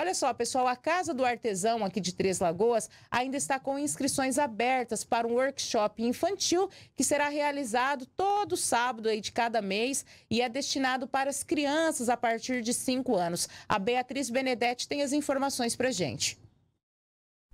Olha só, pessoal, a Casa do Artesão aqui de Três Lagoas ainda está com inscrições abertas para um workshop infantil que será realizado todo sábado aí de cada mês e é destinado para as crianças a partir de 5 anos. A Beatriz Benedetti tem as informações para gente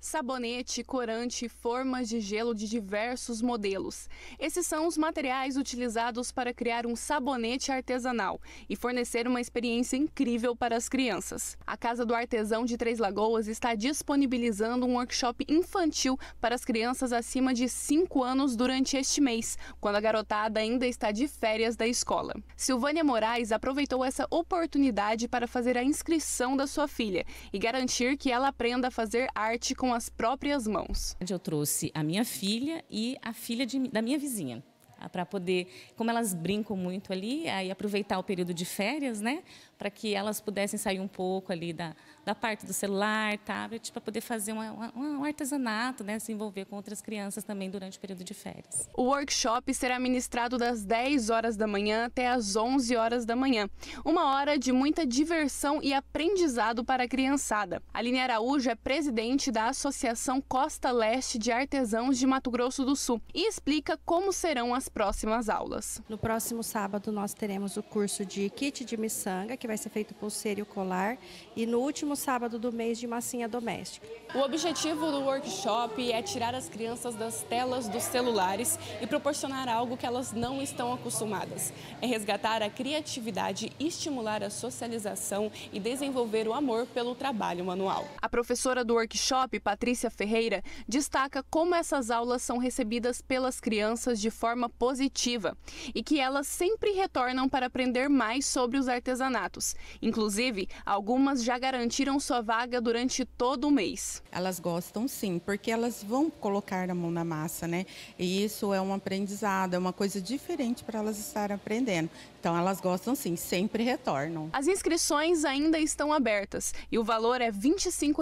sabonete, corante, formas de gelo de diversos modelos. Esses são os materiais utilizados para criar um sabonete artesanal e fornecer uma experiência incrível para as crianças. A Casa do Artesão de Três Lagoas está disponibilizando um workshop infantil para as crianças acima de 5 anos durante este mês, quando a garotada ainda está de férias da escola. Silvânia Moraes aproveitou essa oportunidade para fazer a inscrição da sua filha e garantir que ela aprenda a fazer arte com as próprias mãos. Eu trouxe a minha filha e a filha de, da minha vizinha para poder, como elas brincam muito ali, aí aproveitar o período de férias, né, para que elas pudessem sair um pouco ali da, da parte do celular, tablet, para poder fazer uma, uma, um artesanato, né, se envolver com outras crianças também durante o período de férias. O workshop será ministrado das 10 horas da manhã até as 11 horas da manhã, uma hora de muita diversão e aprendizado para a criançada. Aline Araújo é presidente da Associação Costa Leste de Artesãos de Mato Grosso do Sul e explica como serão as próximas aulas. No próximo sábado nós teremos o curso de kit de miçanga, que vai ser feito pulseira e colar, e no último sábado do mês de massinha doméstica. O objetivo do workshop é tirar as crianças das telas dos celulares e proporcionar algo que elas não estão acostumadas. É resgatar a criatividade, estimular a socialização e desenvolver o amor pelo trabalho manual. A professora do workshop, Patrícia Ferreira, destaca como essas aulas são recebidas pelas crianças de forma positiva positiva e que elas sempre retornam para aprender mais sobre os artesanatos. Inclusive, algumas já garantiram sua vaga durante todo o mês. Elas gostam sim, porque elas vão colocar a mão na massa, né? E isso é um aprendizado, é uma coisa diferente para elas estarem aprendendo. Então elas gostam sim, sempre retornam. As inscrições ainda estão abertas e o valor é R$ 25,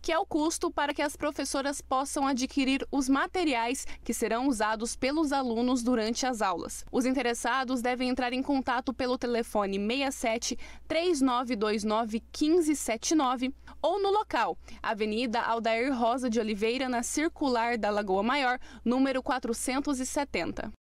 que é o custo para que as professoras possam adquirir os materiais que serão usados pelos alunos alunos durante as aulas. Os interessados devem entrar em contato pelo telefone 67 3929 1579 ou no local, Avenida Aldair Rosa de Oliveira, na Circular da Lagoa Maior, número 470.